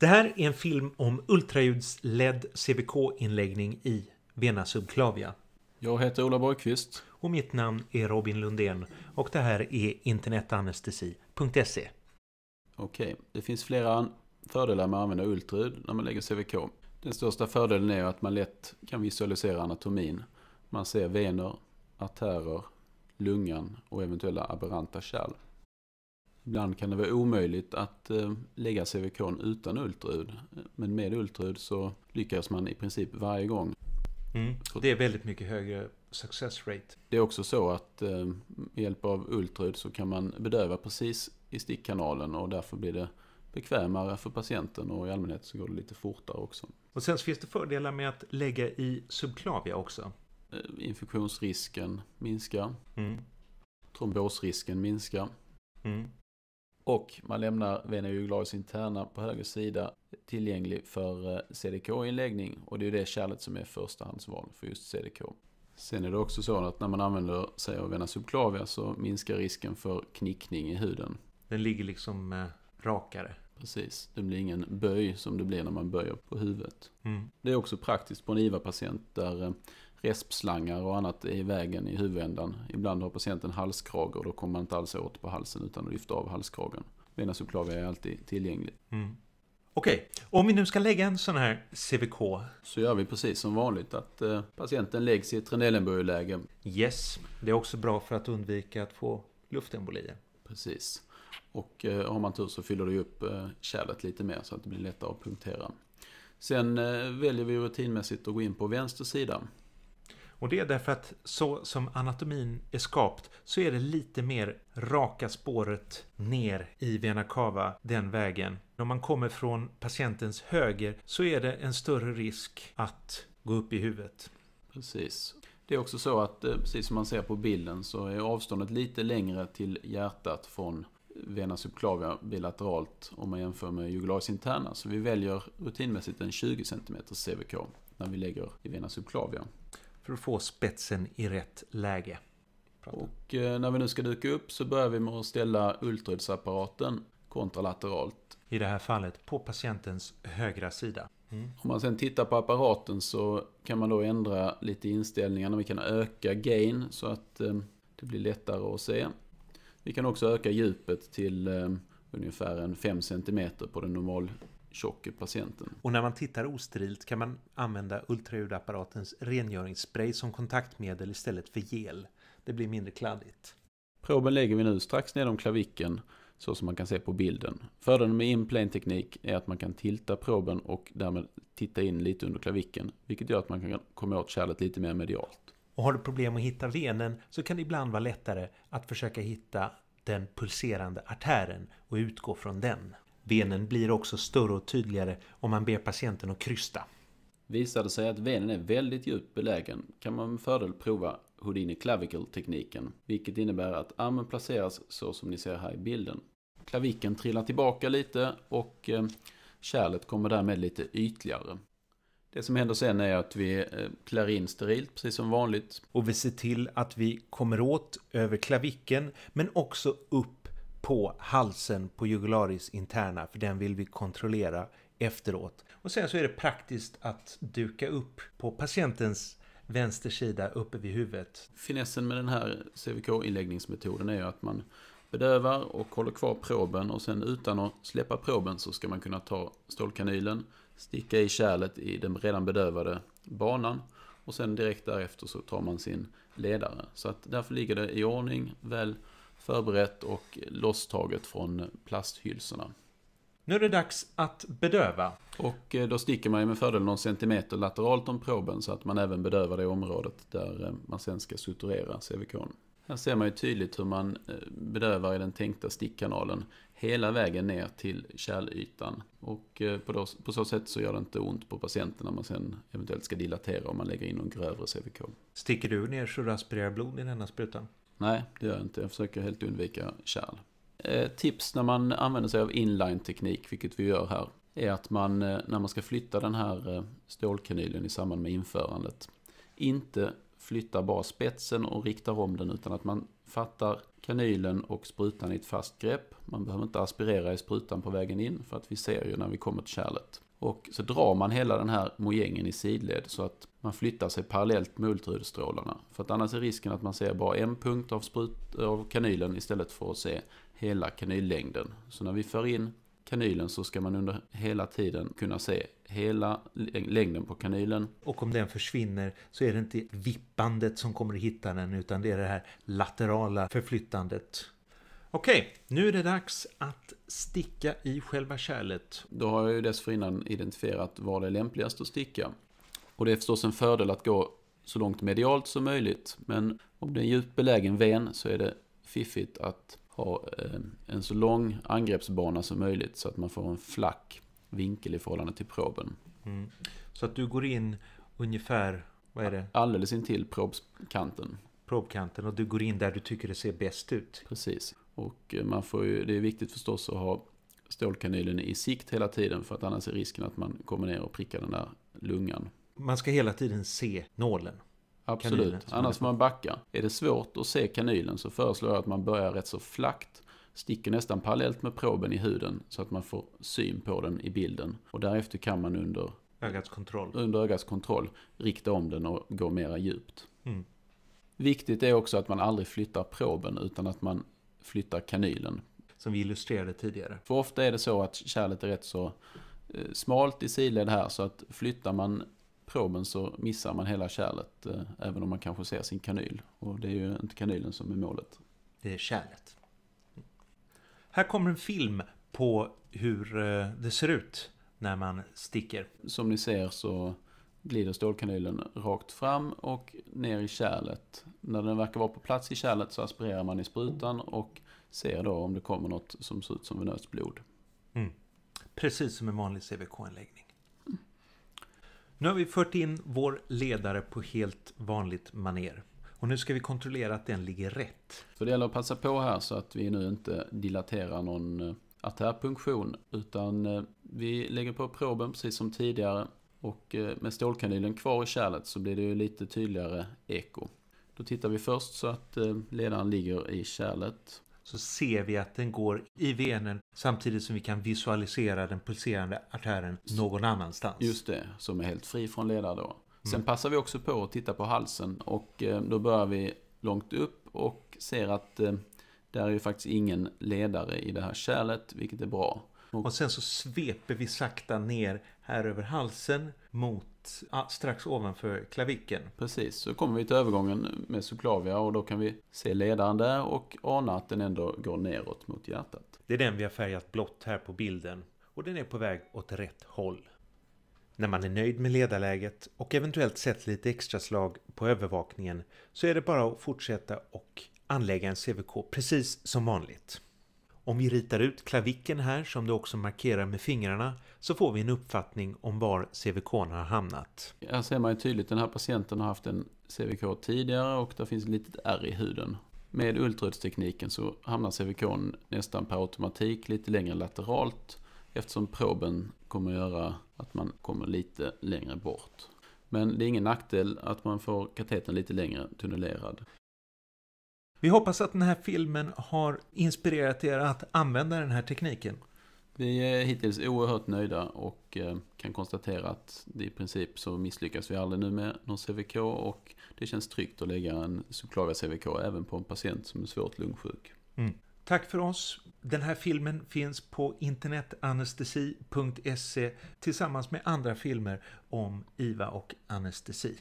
Det här är en film om ultraljudsledd CVK-inläggning i Vena subclavia. Jag heter Ola Borgqvist. Och mitt namn är Robin Lundén och det här är internetanestesi.se. Okej, det finns flera fördelar med att använda ultraljud när man lägger CVK. Den största fördelen är att man lätt kan visualisera anatomin. Man ser vener, artärer, lungan och eventuella aberranta kärl. Ibland kan det vara omöjligt att eh, lägga CVK utan ultraljud. Men med ultraljud så lyckas man i princip varje gång. Mm, det är väldigt mycket högre success rate. Det är också så att eh, med hjälp av ultraljud så kan man bedöva precis i stickkanalen och därför blir det bekvämare för patienten och i allmänhet så går det lite fortare också. Och sen så finns det fördelar med att lägga i subklavia också. Eh, infektionsrisken minskar. Mm. Trombosrisken minskar. Mm. Och man lämnar Vena Jugoslaviens interna på höger sida tillgänglig för eh, CDK-inläggning. Och det är ju det kärlet som är förstahandsval för just CDK. Sen är det också så att när man använder sig av Vena subclavia så minskar risken för knickning i huden. Den ligger liksom eh, rakare. Precis, det blir ingen böj som det blir när man böjer på huvudet. Mm. Det är också praktiskt på en IVA-patient där eh, respslangar och annat i vägen i huvudändan. Ibland har patienten halskrage och då kommer man inte alls åt på halsen utan att lyfta av halskragen. Venasuklavia är alltid tillgänglig. Mm. Okej, okay. om vi nu ska lägga en sån här CVK. Så gör vi precis som vanligt att eh, patienten läggs i ett trendelenburg Yes, det är också bra för att undvika att få luftembolier. Precis. Och eh, har man tur så fyller det upp eh, kärlet lite mer så att det blir lättare att punktera. Sen väljer vi rutinmässigt att gå in på vänster sida och det är därför att så som anatomin är skapt så är det lite mer raka spåret ner i vena cava den vägen. Om man kommer från patientens höger så är det en större risk att gå upp i huvudet. Precis. Det är också så att eh, precis som man ser på bilden så är avståndet lite längre till hjärtat från vena subclavia bilateralt om man jämför med jugularis interna. Så vi väljer rutinmässigt en 20 cm CVK när vi lägger i vena subclavia för att få spetsen i rätt läge. Prata. Och eh, när vi nu ska dyka upp så börjar vi med att ställa ultraljudsapparaten kontralateralt. I det här fallet på patientens högra sida. Mm. Om man sen tittar på apparaten så kan man då ändra lite inställningar. Vi kan öka gain så att eh, det blir lättare att se. Vi kan också öka djupet till eh, ungefär en 5 cm på den normal tjocke patienten. Och när man tittar osterilt kan man använda ultraljudapparatens rengöringsspray som kontaktmedel istället för gel. Det blir mindre kladdigt. Proben lägger vi nu strax nedom klaviken så som man kan se på bilden. Fördelen med inplane-teknik är att man kan tilta proben och därmed titta in lite under klaviken, vilket gör att man kan komma åt kärlet lite mer medialt. Och har du problem att hitta venen så kan det ibland vara lättare att försöka hitta den pulserande artären och utgå från den. Venen blir också större och tydligare om man ber patienten att krysta. Visar det sig att venen är väldigt djupt belägen kan man med fördel prova Houdini Clavicle-tekniken, vilket innebär att armen placeras så som ni ser här i bilden. Klaviken trillar tillbaka lite och eh, kärlet kommer därmed lite ytligare. Det som händer sen är att vi eh, klär in sterilt, precis som vanligt. Och vi ser till att vi kommer åt över klaviken, men också upp på halsen på jugularis interna för den vill vi kontrollera efteråt. Och sen så är det praktiskt att duka upp på patientens vänstersida uppe vid huvudet. Finessen med den här CVK-inläggningsmetoden är att man bedövar och håller kvar proben och sen utan att släppa proben så ska man kunna ta stålkanylen, sticka i kärlet i den redan bedövade banan och sen direkt därefter så tar man sin ledare. Så att därför ligger det i ordning, väl förberett och losstaget från plasthylsorna. Nu är det dags att bedöva. Och eh, då sticker man ju med fördel någon centimeter lateralt om proben så att man även bedövar det området där eh, man sen ska suturera CVK'n. Här ser man ju tydligt hur man eh, bedövar i den tänkta stickkanalen hela vägen ner till kärlytan. Och på, så sätt så gör det inte ont på patienten när man sen eventuellt ska dilatera om man lägger in någon grövre CVK. Sticker du ner så du aspirerar blod i denna sprutan? Nej, det gör jag inte. Jag försöker helt undvika kärl. Eh, tips när man använder sig av inline-teknik, vilket vi gör här, är att man eh, när man ska flytta den här eh, stålkanylen i samband med införandet, inte flyttar bara spetsen och riktar om den utan att man fattar kanylen och sprutan i ett fast grepp. Man behöver inte aspirera i sprutan på vägen in för att vi ser ju när vi kommer till kärlet. Och så drar man hela den här mojängen i sidled så att man flyttar sig parallellt med ultraljudstrålarna. För att annars är risken att man ser bara en punkt av, sprut, av kanylen istället för att se hela kanyllängden. Så när vi för in kanylen så ska man under hela tiden kunna se hela längden på kanylen. Och om den försvinner så är det inte vippandet som kommer att hitta den utan det är det här laterala förflyttandet. Okej, nu är det dags att sticka i själva kärlet. Då har jag ju dessförinnan identifierat var det är lämpligast att sticka. Och det är förstås en fördel att gå så långt medialt som möjligt. Men om det är en djupt belägen ven så är det fiffigt att ha eh, en så lång angreppsbana som möjligt så att man får en flack vinkel i förhållande till proben. Mm. Så att du går in ungefär, vad är det? Alldeles intill probskanten. Probkanten och du går in där du tycker det ser bäst ut. Precis. Och eh, man får ju, det är viktigt förstås att ha stålkanylen i sikt hela tiden för att annars är risken att man kommer ner och prickar den där lungan. Man ska hela tiden se nålen. Absolut, kanylen, annars får man backa. Är det svårt att se kanylen så föreslår jag att man börjar rätt så flackt sticker nästan parallellt med proben i huden så att man får syn på den i bilden. Och därefter kan man under ögats kontroll, under ögats kontroll rikta om den och gå mera djupt. Mm. Viktigt är också att man aldrig flyttar proben utan att man flyttar kanylen. Som vi illustrerade tidigare. För ofta är det så att kärlet är rätt så eh, smalt i sidled här så att flyttar man proben så missar man hela kärlet eh, även om man kanske ser sin kanyl. Och det är ju inte kanylen som är målet. Det är kärlet. Här kommer en film på hur eh, det ser ut när man sticker. Som ni ser så glider stålkanylen rakt fram och ner i kärlet när den verkar vara på plats i kärlet så aspirerar man i sprutan och ser då om det kommer något som ser ut som venöst blod. Mm. Precis som en vanlig CVK-anläggning. Mm. Nu har vi fört in vår ledare på helt vanligt maner. Och nu ska vi kontrollera att den ligger rätt. Så det gäller att passa på här så att vi nu inte dilaterar någon eh, artärpunktion. Utan eh, vi lägger på proben precis som tidigare. Och eh, med stålkanylen kvar i kärlet så blir det ju lite tydligare eko. Då tittar vi först så att eh, ledaren ligger i kärlet. Så ser vi att den går i venen samtidigt som vi kan visualisera den pulserande artären någon annanstans. Just det, som är helt fri från ledare då. Mm. Sen mm. passar vi också på att titta på halsen och eh, då börjar vi långt upp och ser att eh, där är ju faktiskt ingen ledare i det här kärlet, vilket är bra. Och sen så sveper vi sakta ner här över halsen mot Ah, strax ovanför klaviken. Precis, så kommer vi till övergången med Subclavia och då kan vi se ledaren där och ana att den ändå går neråt mot hjärtat. Det är den vi har färgat blått här på bilden och den är på väg åt rätt håll. När man är nöjd med ledarläget och eventuellt sett lite extra slag på övervakningen så är det bara att fortsätta och anlägga en CVK precis som vanligt. Om vi ritar ut klaviken här som du också markerar med fingrarna så får vi en uppfattning om var CVK har hamnat. Här ser man ju tydligt den här patienten har haft en CVK tidigare och det finns ett litet R i huden. Med ultraljudstekniken så hamnar CVK nästan per automatik lite längre lateralt eftersom proben kommer göra att man kommer lite längre bort. Men det är ingen nackdel att man får katetern lite längre tunnelerad. Vi hoppas att den här filmen har inspirerat er att använda den här tekniken. Vi är hittills oerhört nöjda och eh, kan konstatera att i princip så misslyckas vi aldrig nu med någon CVK och det känns tryggt att lägga en subklaviga CVK även på en patient som är svårt lungsjuk. Mm. Tack för oss. Den här filmen finns på internetanestesi.se tillsammans med andra filmer om IVA och anestesi.